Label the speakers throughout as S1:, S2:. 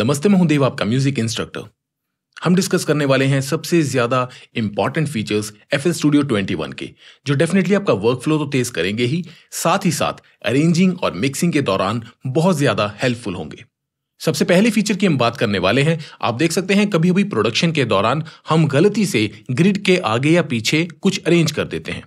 S1: नमस्ते मैं हूं देव आपका म्यूजिक इंस्ट्रक्टर हम डिस्कस करने वाले हैं सबसे ज्यादा important features F L Studio one के जो डेफिनेटली आपका वर्क फ्लो तो तेज करेंगे ही साथ ही साथ अरेंजिंग और मिक्सिंग के दौरान बहुत ज्यादा हेल्पफुल होंगे सबसे पहले फीचर की हम बात करने वाले हैं आप देख सकते हैं कभी कभी प्रोडक्शन के दौरान हम गलती से ग्रिड के आगे या पीछे कुछ अरेंज कर देते हैं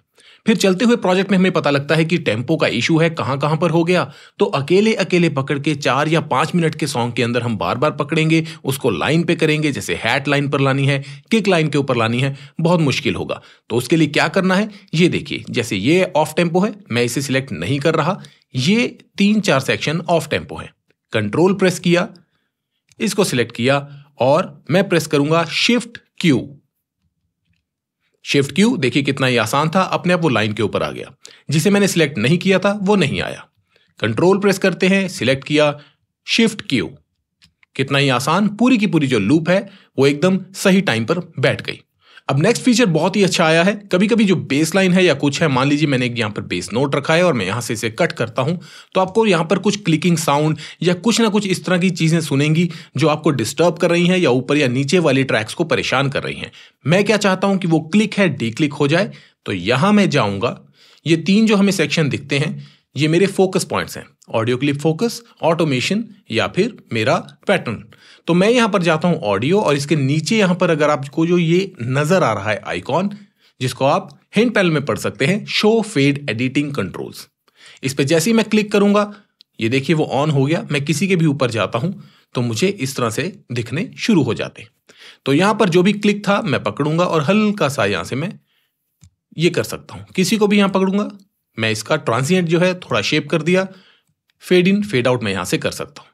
S1: फिर चलते हुए प्रोजेक्ट में हमें पता लगता है कि टेम्पो का इशू है कहां कहां पर हो गया तो अकेले अकेले पकड़ के चार या पांच मिनट के सॉन्ग के अंदर हम बार बार पकड़ेंगे उसको लाइन पे करेंगे जैसे हैट लाइन पर लानी है किक लाइन के ऊपर लानी है बहुत मुश्किल होगा तो उसके लिए क्या करना है ये देखिए जैसे ये ऑफ टेम्पो है मैं इसे सिलेक्ट नहीं कर रहा ये तीन चार सेक्शन ऑफ टेम्पो है कंट्रोल प्रेस किया इसको सिलेक्ट किया और मैं प्रेस करूंगा शिफ्ट क्यू शिफ्ट क्यू देखिए कितना ही आसान था अपने आप वो लाइन के ऊपर आ गया जिसे मैंने सिलेक्ट नहीं किया था वो नहीं आया कंट्रोल प्रेस करते हैं सिलेक्ट किया शिफ्ट क्यू कितना ही आसान पूरी की पूरी जो लूप है वो एकदम सही टाइम पर बैठ गई अब नेक्स्ट फीचर बहुत ही अच्छा आया है कभी कभी जो बेस लाइन है या कुछ है मान लीजिए मैंने एक यहाँ पर बेस नोट रखा है और मैं यहाँ से इसे कट करता हूँ तो आपको यहाँ पर कुछ क्लिकिंग साउंड या कुछ ना कुछ इस तरह की चीज़ें सुनेंगी जो आपको डिस्टर्ब कर रही हैं या ऊपर या नीचे वाले ट्रैक्स को परेशान कर रही हैं मैं क्या चाहता हूँ कि वो क्लिक है डी क्लिक हो जाए तो यहाँ मैं जाऊँगा ये तीन जो हमें सेक्शन दिखते हैं ये मेरे फोकस पॉइंट्स हैं ऑडियो क्लिप फोकस ऑटोमेशन या फिर मेरा पैटर्न तो मैं यहां पर जाता हूं ऑडियो और इसके नीचे यहां पर अगर आपको जो ये नजर आ रहा है आइकॉन जिसको आप हैंड पैल में पढ़ सकते हैं शो फेड एडिटिंग कंट्रोल्स इस पर जैसे ही मैं क्लिक करूंगा ये देखिए वो ऑन हो गया मैं किसी के भी ऊपर जाता हूं तो मुझे इस तरह से दिखने शुरू हो जाते तो यहां पर जो भी क्लिक था मैं पकड़ूंगा और हल्का सा यहां से मैं ये कर सकता हूं किसी को भी यहां पकड़ूंगा मैं इसका ट्रांसिएंट जो है थोड़ा शेप कर दिया फेड इन फेड आउट मैं यहां से कर सकता हूं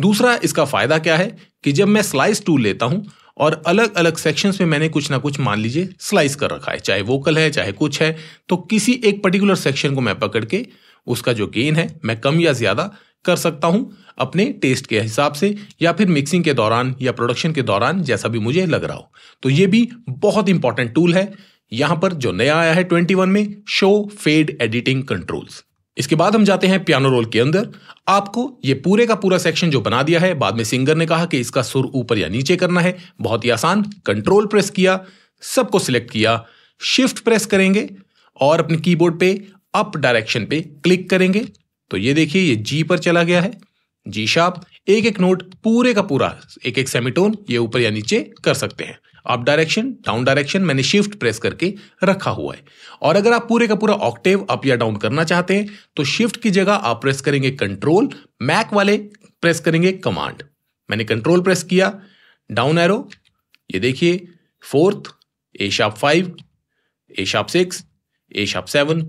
S1: दूसरा इसका फ़ायदा क्या है कि जब मैं स्लाइस टूल लेता हूं और अलग अलग सेक्शंस में मैंने कुछ ना कुछ मान लीजिए स्लाइस कर रखा है चाहे वोकल है चाहे कुछ है तो किसी एक पर्टिकुलर सेक्शन को मैं पकड़ के उसका जो गेन है मैं कम या ज़्यादा कर सकता हूं अपने टेस्ट के हिसाब से या फिर मिक्सिंग के दौरान या प्रोडक्शन के दौरान जैसा भी मुझे लग रहा हो तो ये भी बहुत इंपॉर्टेंट टूल है यहां पर जो नया आया है ट्वेंटी में शो फेड एडिटिंग कंट्रोल्स इसके बाद हम जाते हैं पियानो रोल के अंदर आपको ये पूरे का पूरा सेक्शन जो बना दिया है बाद में सिंगर ने कहा कि इसका सुर ऊपर या नीचे करना है बहुत ही आसान कंट्रोल प्रेस किया सबको सिलेक्ट किया शिफ्ट प्रेस करेंगे और अपने कीबोर्ड पे अप डायरेक्शन पे क्लिक करेंगे तो ये देखिए ये जी पर चला गया है जी शाप एक एक नोट पूरे का पूरा एक एक सेमिटोन ये ऊपर या नीचे कर सकते हैं अप डायरेक्शन डाउन डायरेक्शन मैंने शिफ्ट प्रेस करके रखा हुआ है और अगर आप पूरे का पूरा ऑक्टेव अप या डाउन करना चाहते हैं तो शिफ्ट की जगह आप प्रेस करेंगे कंट्रोल मैक वाले प्रेस करेंगे कमांड मैंने कंट्रोल प्रेस किया डाउन एरो ये देखिए fourth A sharp five A sharp six A sharp seven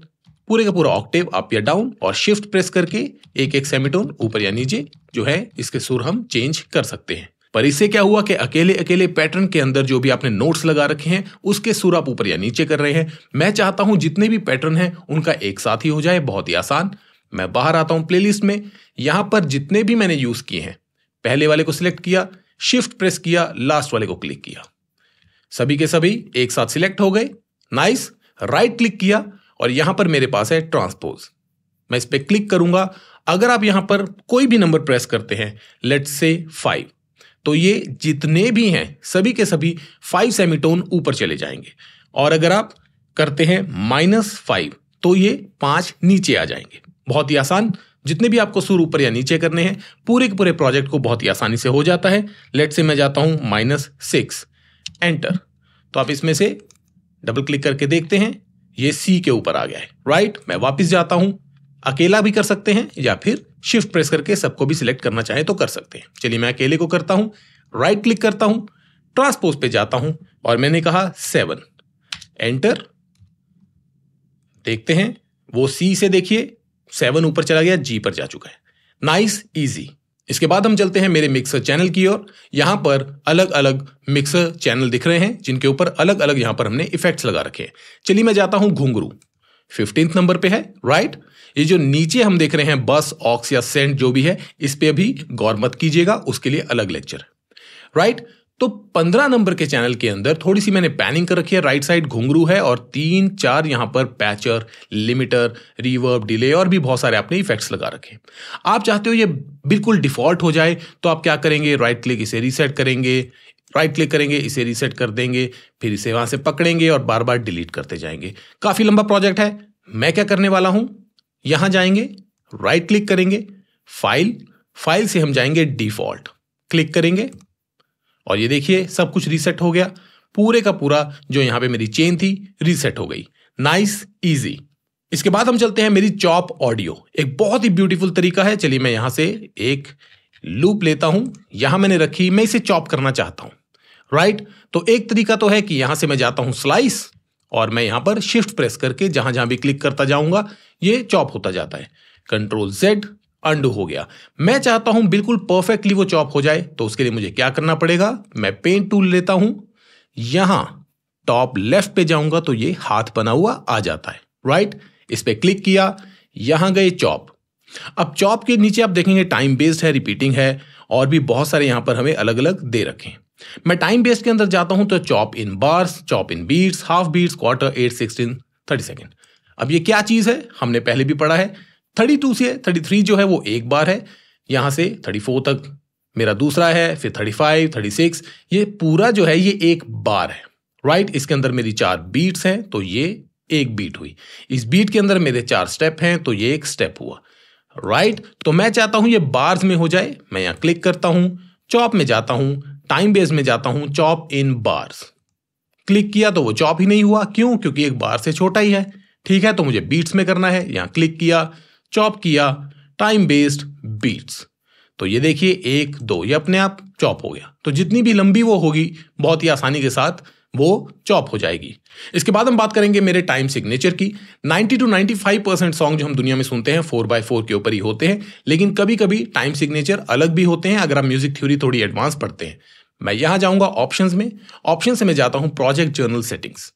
S1: पूरे का पूरा ऑक्टेव अप या डाउन और शिफ्ट प्रेस करके एक एक सेमिटोन ऊपर या नीचे जो है इसके सुर हम चेंज कर सकते हैं पर इससे क्या हुआ कि अकेले अकेले पैटर्न के अंदर जो भी आपने नोट्स लगा रखे हैं उसके सुर आप ऊपर या नीचे कर रहे हैं मैं चाहता हूं जितने भी पैटर्न हैं उनका एक साथ ही हो जाए बहुत ही आसान मैं बाहर आता हूं प्लेलिस्ट में यहां पर जितने भी मैंने यूज किए हैं पहले वाले को सिलेक्ट किया शिफ्ट प्रेस किया लास्ट वाले को क्लिक किया सभी के सभी एक साथ सिलेक्ट हो गए नाइस राइट क्लिक किया और यहां पर मेरे पास है ट्रांसपोज मैं इस पर क्लिक करूंगा अगर आप यहां पर कोई भी नंबर प्रेस करते हैं लेट्स से फाइव तो ये जितने भी हैं सभी के सभी फाइव सेमीटोन ऊपर चले जाएंगे और अगर आप करते हैं माइनस फाइव तो ये पांच नीचे आ जाएंगे बहुत ही आसान जितने भी आपको सुर ऊपर या नीचे करने हैं पूरे के पूरे प्रोजेक्ट को बहुत ही आसानी से हो जाता है लेट से मैं जाता हूं माइनस सिक्स एंटर तो आप इसमें से डबल क्लिक करके देखते हैं ये सी के ऊपर आ गया है राइट मैं वापस जाता हूं अकेला भी कर सकते हैं या फिर शिफ्ट प्रेस करके सबको भी सिलेक्ट करना चाहे तो कर सकते हैं चलिए मैं अकेले को करता हूं राइट क्लिक करता हूं ट्रांसपोज पे जाता हूं और मैंने कहा सेवन एंटर देखते हैं वो सी से देखिए सेवन ऊपर चला गया जी पर जा चुका है नाइस इजी इसके बाद हम चलते हैं मेरे मिक्सर चैनल की ओर यहां पर अलग अलग मिक्सर चैनल दिख रहे हैं जिनके ऊपर अलग अलग यहां पर हमने इफेक्ट्स लगा रखे हैं चलिए मैं जाता हूं घुंगरू फिफ्टींथ नंबर पे है राइट right? ये जो नीचे हम देख रहे हैं बस ऑक्स या सेंट जो भी है इस पे अभी गौर मत कीजिएगा उसके लिए अलग लेक्चर राइट right? तो पंद्रह नंबर के चैनल के अंदर थोड़ी सी मैंने पैनिंग कर रखी है राइट साइड घुंगरू है और तीन चार यहां पर पैचर लिमिटर रिवर्ब डिले और भी बहुत सारे आपने इफेक्ट्स लगा रखे आप चाहते हो ये बिल्कुल डिफॉल्ट हो जाए तो आप क्या करेंगे राइट क्लिक इसे रीसेट करेंगे राइट क्लिक करेंगे इसे रीसेट कर देंगे फिर इसे वहां से पकड़ेंगे और बार बार डिलीट करते जाएंगे काफी लंबा प्रोजेक्ट है मैं क्या करने वाला हूं यहां जाएंगे राइट क्लिक करेंगे फाइल फाइल से हम जाएंगे डिफॉल्ट क्लिक करेंगे और ये देखिए सब कुछ रीसेट हो गया पूरे का पूरा जो यहां पे मेरी चेन थी रीसेट हो गई नाइस इजी इसके बाद हम चलते हैं मेरी चॉप ऑडियो एक बहुत ही ब्यूटीफुल तरीका है चलिए मैं यहां से एक लूप लेता हूं यहां मैंने रखी मैं इसे चॉप करना चाहता हूं राइट तो एक तरीका तो है कि यहां से मैं जाता हूं स्लाइस और मैं यहां पर शिफ्ट प्रेस करके जहां जहां भी क्लिक करता जाऊंगा ये चॉप होता जाता है कंट्रोल जेड अंडू हो गया मैं चाहता हूं बिल्कुल परफेक्टली वो चॉप हो जाए तो उसके लिए मुझे क्या करना पड़ेगा मैं पेंट टूल लेता हूं यहां टॉप लेफ्ट पे जाऊंगा तो ये हाथ बना हुआ आ जाता है राइट इस पर क्लिक किया यहां गए चॉप अब चॉप के नीचे आप देखेंगे टाइम बेस्ड है रिपीटिंग है और भी बहुत सारे यहां पर हमें अलग अलग दे रखे हैं मैं टाइम बेस के अंदर जाता हूं तो chop in bars chop in beats half beats quarter eight sixteen thirty second अब ये क्या चीज़ है हमने पहले भी पढ़ा है थर्टी टू से थर्टी थ्री जो है वो एक बार है यहां से थर्टी फोर तक मेरा दूसरा है फिर थर्टी फाइव थर्टी सिक्स ये पूरा जो है ये एक बार है राइट right? इसके अंदर मेरी चार बीट्स हैं तो ये एक बीट हुई इस बीट के अंदर मेरे चार स्टेप हैं तो ये एक स्टेप हुआ राइट right? तो मैं चाहता हूं ये बार्स में हो जाए मैं यहां क्लिक करता हूं चॉप में जाता हूं टाइम बेस में जाता हूं चॉप इन बार्स क्लिक किया तो वो चॉप ही नहीं हुआ क्यों क्योंकि एक बार से छोटा ही है ठीक है तो मुझे बीट्स में करना है यहां क्लिक किया चॉप किया टाइम बेस्ड बीट्स तो ये देखिए एक दो ये अपने आप चॉप हो गया तो जितनी भी लंबी वो होगी बहुत ही आसानी के साथ वो चॉप हो जाएगी इसके बाद हम बात करेंगे मेरे टाइम सिग्नेचर की 90 टू 95 परसेंट सॉन्ग जो हम दुनिया में सुनते हैं फोर बाय फोर के ऊपर ही होते हैं लेकिन कभी कभी टाइम सिग्नेचर अलग भी होते हैं अगर आप म्यूजिक थ्योरी थोड़ी एडवांस पढ़ते हैं मैं यहां जाऊंगा ऑप्शंस में ऑप्शन से मैं जाता हूं प्रोजेक्ट जर्नल सेटिंग्स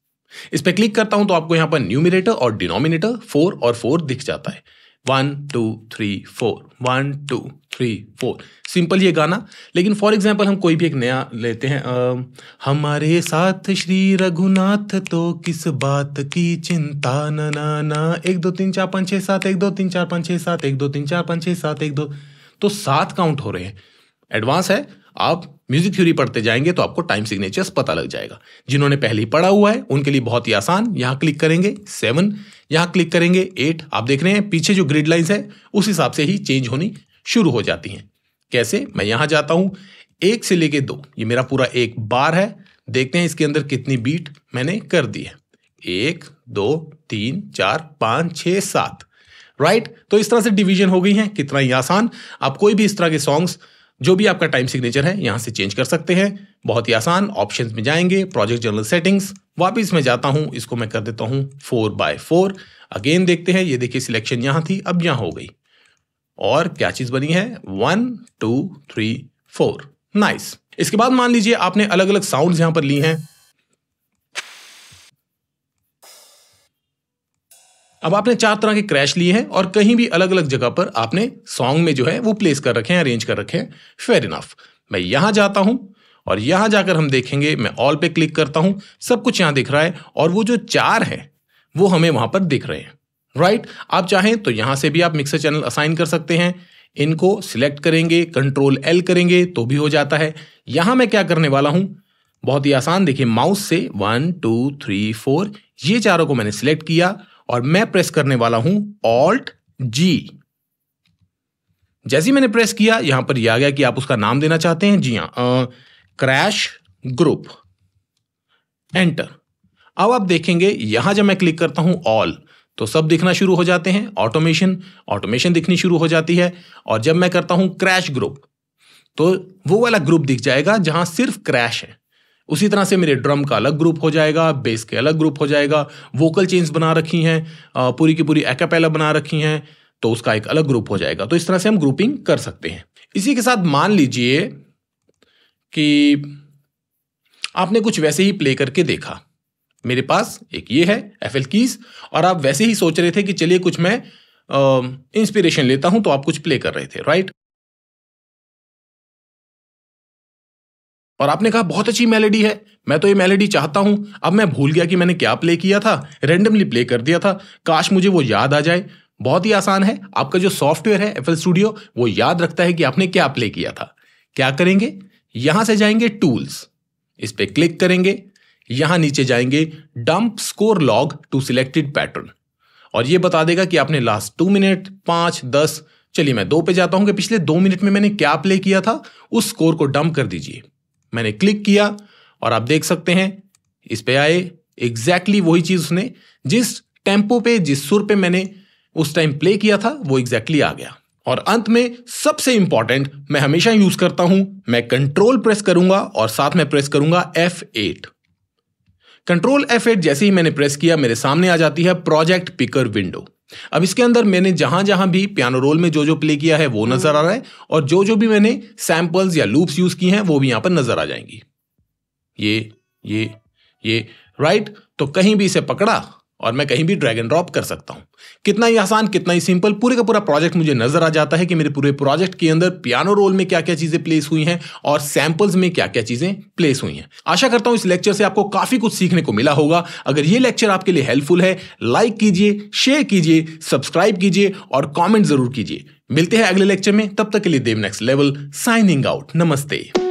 S1: इस पर क्लिक करता हूं तो आपको यहां पर न्यूमिनेटर और डिनोमिनेटर फोर और फोर दिख जाता है one two three four one two three four simple ये गाना लेकिन फॉर एग्जाम्पल हम कोई भी एक नया लेते हैं आ, हमारे साथ श्री रघुनाथ तो किस बात की चिंता न ना ना एक दो तीन चार पाँच छः सात एक दो तीन चार पाँच छः सात एक दो तीन चार पाँच छः सात एक दो तो सात काउंट हो रहे हैं एडवांस है आप म्यूजिक थ्योरी पढ़ते जाएंगे तो आपको टाइम सिग्नेचर्स पता लग जाएगा जिन्होंने पहले ही पढ़ा हुआ है उनके लिए बहुत ही आसान यहाँ क्लिक करेंगे सेवन यहाँ क्लिक करेंगे एट आप देख रहे हैं पीछे जो ग्रिड लाइन्स है उस हिसाब से ही चेंज होनी शुरू हो जाती हैं कैसे मैं यहाँ जाता हूँ एक से लेके दो ये मेरा पूरा एक बार है देखते हैं इसके अंदर कितनी बीट मैंने कर दी है एक दो तीन चार पाँच छः सात राइट तो इस तरह से डिवीजन हो गई है कितना ही आसान आप कोई भी इस तरह के सॉन्ग्स जो भी आपका टाइम सिग्नेचर है यहाँ से चेंज कर सकते हैं बहुत ही आसान ऑप्शन में जाएंगे प्रोजेक्ट जनरल सेटिंग्स वापिस मैं जाता हूँ इसको मैं कर देता हूँ फोर बाय फोर अगेन देखते हैं ये देखिए सिलेक्शन यहाँ थी अब यहाँ हो गई और क्या चीज़ बनी है one two three four nice इसके बाद मान लीजिए आपने अलग अलग साउंड्स यहाँ पर ली हैं अब आपने चार तरह के क्रैश लिए हैं और कहीं भी अलग अलग जगह पर आपने सॉन्ग में जो है वो प्लेस कर रखे हैं अरेंज कर रखे हैं फेयर इनफ मैं यहां जाता हूँ और यहां जाकर हम देखेंगे मैं ऑल पे क्लिक करता हूँ सब कुछ यहाँ दिख रहा है और वो जो चार है वो हमें वहां पर दिख रहे हैं राइट right? आप चाहें तो यहां से भी आप मिक्सर चैनल असाइन कर सकते हैं इनको सिलेक्ट करेंगे कंट्रोल एल करेंगे तो भी हो जाता है यहां मैं क्या करने वाला हूं बहुत ही आसान देखिए माउस से वन टू थ्री फोर ये चारों को मैंने सिलेक्ट किया और मैं प्रेस करने वाला हूं ऑल्ट जी जैसे मैंने प्रेस किया यहां पर यह आ गया कि आप उसका नाम देना चाहते हैं जी हाँ क्रैश ग्रुप एंटर अब आप देखेंगे यहां जब मैं क्लिक करता हूं ऑल तो सब दिखना शुरू हो जाते हैं ऑटोमेशन ऑटोमेशन दिखनी शुरू हो जाती है और जब मैं करता हूं क्रैश ग्रुप तो वो वाला ग्रुप दिख जाएगा जहां सिर्फ क्रैश है उसी तरह से मेरे ड्रम का अलग ग्रुप हो जाएगा बेस के अलग ग्रुप हो जाएगा वोकल चेंज बना रखी हैं पूरी की पूरी एकापेला बना रखी हैं तो उसका एक अलग ग्रुप हो जाएगा तो इस तरह से हम ग्रुपिंग कर सकते हैं इसी के साथ मान लीजिए कि आपने कुछ वैसे ही प्ले करके देखा मेरे पास एक ये है एफ एल कीज और आप वैसे ही सोच रहे थे कि चलिए कुछ मैं इंस्पिरेशन लेता हूं तो आप कुछ प्ले कर रहे थे राइट और आपने कहा बहुत अच्छी मेलेडी है मैं तो ये मेलेडी चाहता हूं अब मैं भूल गया कि मैंने क्या प्ले किया था रेंडमली प्ले कर दिया था काश मुझे वो याद आ जाए बहुत ही आसान है आपका जो सॉफ्टवेयर है एफ स्टूडियो वो याद रखता है कि आपने क्या प्ले किया था क्या करेंगे यहां से जाएंगे टूल्स इस पर क्लिक करेंगे यहां नीचे जाएंगे dump score log to selected pattern और ये बता देगा कि आपने लास्ट टू मिनट पांच दस चलिए मैं दो पे जाता हूं कि पिछले दो मिनट में मैंने क्या प्ले किया था उस स्कोर को डंप कर दीजिए मैंने क्लिक किया और आप देख सकते हैं इस पे आए एग्जैक्टली वही चीज़ उसने जिस टेम्पो पे जिस सुर पे मैंने उस टाइम प्ले किया था वो एग्जैक्टली आ गया और अंत में सबसे इंपॉर्टेंट मैं हमेशा यूज करता हूं मैं कंट्रोल प्रेस करूंगा और साथ में प्रेस करूंगा एट कंट्रोल एट जैसे ही मैंने प्रेस किया मेरे सामने आ जाती है प्रोजेक्ट पिकर विंडो अब इसके अंदर मैंने जहां जहां भी पियानो रोल में जो जो प्ले किया है वो हम्म। नजर आ रहा है और जो जो भी मैंने सैंपल्स या लूप्स यूज की हैं वो भी यहां पर नजर आ जाएंगी ये ये ये राइट तो कहीं भी इसे पकड़ा और मैं कहीं भी ड्रैग एंड ड्रॉप कर सकता हूं कितना ही आसान कितना ही सिंपल पूरे का पूरा प्रोजेक्ट मुझे नजर आ जाता है कि मेरे पूरे प्रोजेक्ट के अंदर पियानो रोल में क्या क्या चीजें प्लेस हुई हैं और सैंपल्स में क्या क्या चीजें प्लेस हुई हैं आशा करता हूं इस लेक्चर से आपको काफी कुछ सीखने को मिला होगा अगर ये लेक्चर आपके लिए हेल्पफुल है लाइक कीजिए शेयर कीजिए सब्सक्राइब कीजिए और कॉमेंट जरूर कीजिए मिलते हैं अगले लेक्चर में तब तक के लिए Dev next level signing out नमस्ते